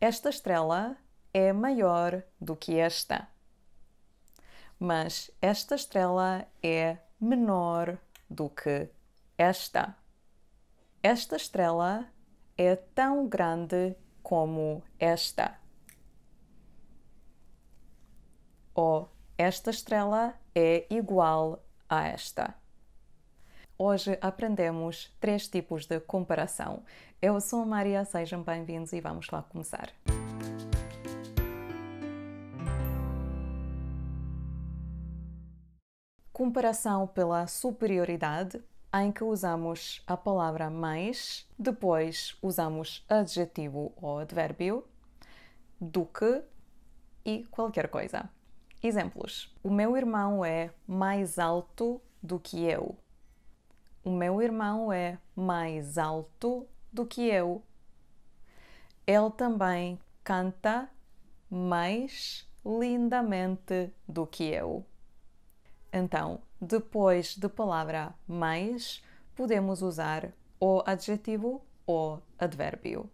esta estrela é maior do que esta. Mas esta estrela é menor do que esta. Esta estrela é tão grande como esta. Ou esta estrela é igual a esta. Hoje aprendemos três tipos de comparação. Eu sou a Maria, sejam bem-vindos e vamos lá começar. Comparação pela superioridade, em que usamos a palavra mais, depois usamos adjetivo ou advérbio, do que e qualquer coisa. Exemplos: O meu irmão é mais alto do que eu. O meu irmão é mais alto do que eu. Ele também canta mais lindamente do que eu. Então, depois da de palavra mais, podemos usar o adjetivo ou advérbio.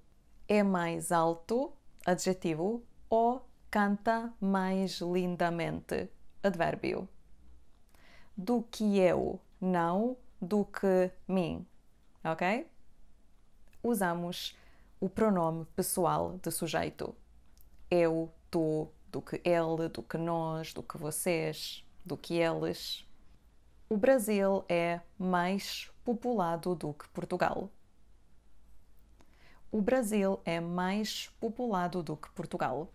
É mais alto, adjetivo, ou canta mais lindamente, advérbio. Do que eu, não do que mim, ok? Usamos o pronome pessoal de sujeito. Eu, tu, do que ele, do que nós, do que vocês, do que eles. O Brasil é mais populado do que Portugal. O Brasil é mais populado do que Portugal.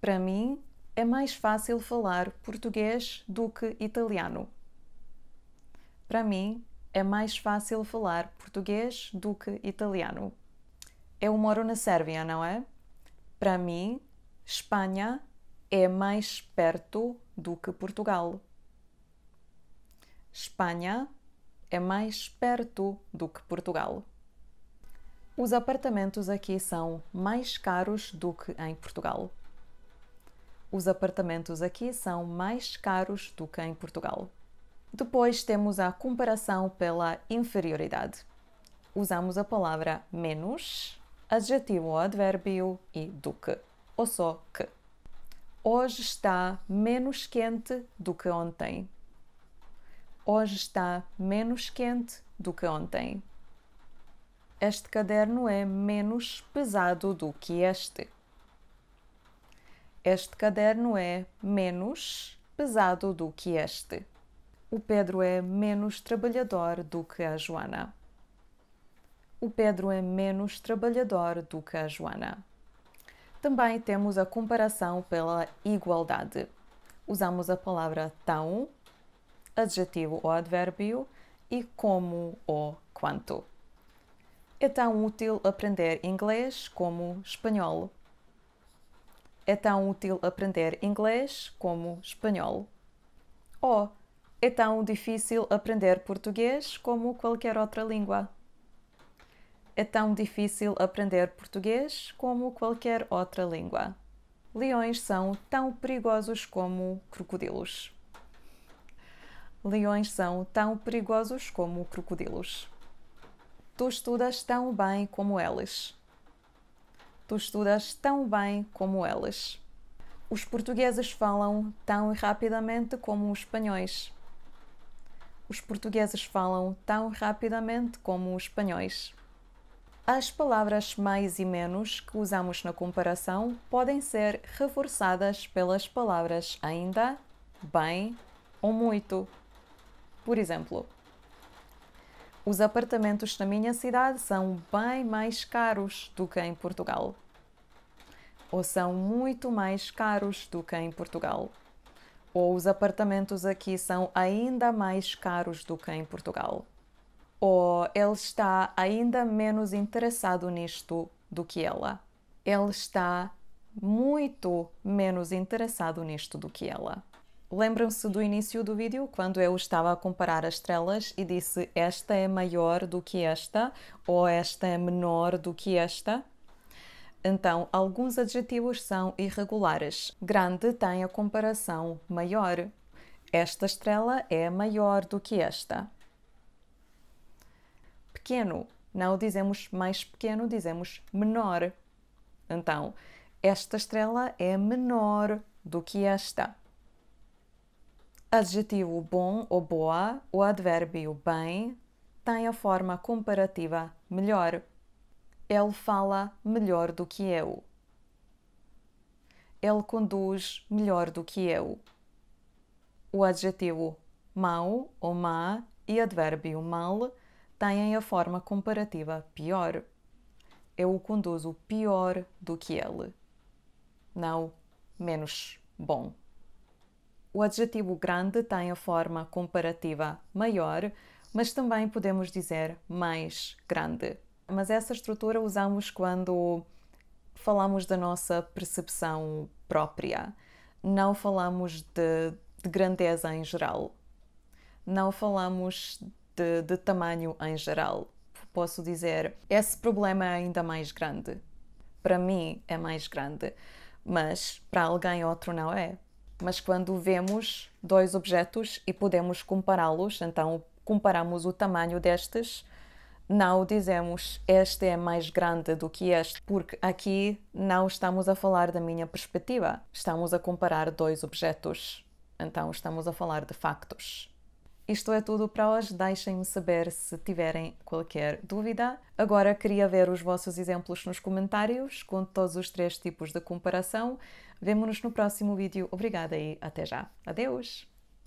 Para mim, é mais fácil falar português do que italiano. Para mim, é mais fácil falar português do que italiano. Eu moro na Sérvia, não é? Para mim, Espanha é mais perto do que Portugal. Espanha é mais perto do que Portugal. Os apartamentos aqui são mais caros do que em Portugal. Os apartamentos aqui são mais caros do que em Portugal. Depois temos a comparação pela inferioridade. Usamos a palavra menos, adjetivo ou advérbio e do que, ou só que. Hoje está menos quente do que ontem. Hoje está menos quente do que ontem. Este caderno é menos pesado do que este. Este caderno é menos pesado do que este. O Pedro é menos trabalhador do que a Joana. O Pedro é menos trabalhador do que a Joana. Também temos a comparação pela igualdade. Usamos a palavra tão, adjetivo ou advérbio, e como ou quanto. É tão útil aprender inglês como espanhol. É tão útil aprender inglês como espanhol. Ou é tão difícil aprender português como qualquer outra língua. É tão difícil aprender português como qualquer outra língua. Leões são tão perigosos como crocodilos. Leões são tão perigosos como crocodilos. Tu estudas tão bem como eles. Tu estudas tão bem como eles. Os portugueses falam tão rapidamente como os espanhóis os portugueses falam tão rapidamente como os espanhóis. As palavras mais e menos que usamos na comparação podem ser reforçadas pelas palavras ainda, bem ou muito. Por exemplo, os apartamentos na minha cidade são bem mais caros do que em Portugal. Ou são muito mais caros do que em Portugal ou os apartamentos aqui são ainda mais caros do que em Portugal, ou ele está ainda menos interessado nisto do que ela. Ele está muito menos interessado nisto do que ela. Lembram-se do início do vídeo, quando eu estava a comparar as estrelas e disse esta é maior do que esta ou esta é menor do que esta? Então, alguns adjetivos são irregulares. Grande tem a comparação maior. Esta estrela é maior do que esta. Pequeno. Não dizemos mais pequeno, dizemos menor. Então, esta estrela é menor do que esta. Adjetivo bom ou boa, o advérbio bem tem a forma comparativa melhor. Ele fala melhor do que eu. Ele conduz melhor do que eu. O adjetivo mau ou má e advérbio mal têm a forma comparativa pior. Eu o conduzo pior do que ele. Não, menos bom. O adjetivo grande tem a forma comparativa maior, mas também podemos dizer mais grande. Mas essa estrutura usamos quando falamos da nossa percepção própria, não falamos de, de grandeza em geral, não falamos de, de tamanho em geral. Posso dizer, esse problema é ainda mais grande. Para mim é mais grande, mas para alguém outro não é. Mas quando vemos dois objetos e podemos compará-los, então comparamos o tamanho destes não dizemos este é mais grande do que este, porque aqui não estamos a falar da minha perspectiva, estamos a comparar dois objetos, então estamos a falar de factos. Isto é tudo para hoje, deixem-me saber se tiverem qualquer dúvida. Agora queria ver os vossos exemplos nos comentários com todos os três tipos de comparação. Vemo-nos no próximo vídeo. Obrigada e até já. Adeus!